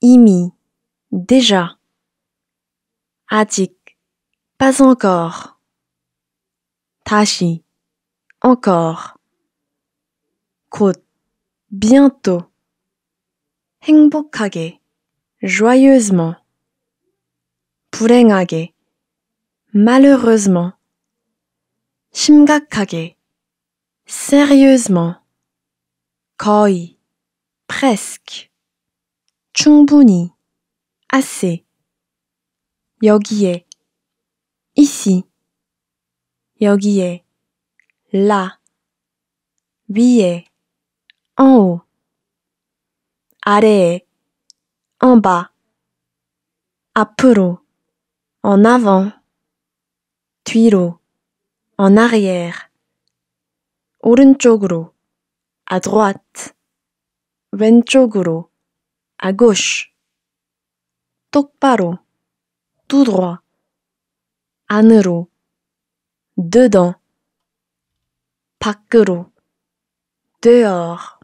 Imi, déjà. Atik, pas encore. Tashi, encore. Kote bientôt. 행복하게, joyeusement. 불행하게, malheureusement. 심각하게, sérieusement. Koi presque. 충분히, assez, 여기에, ici, 여기에, là, 위에, en haut, 아래에, en bas, 앞으로, en avant, 뒤로, en arrière, 오른쪽으로, à droite, 왼쪽으로, à gauche. Tokparo, tout droit. Anero, dedans. Pakero, dehors.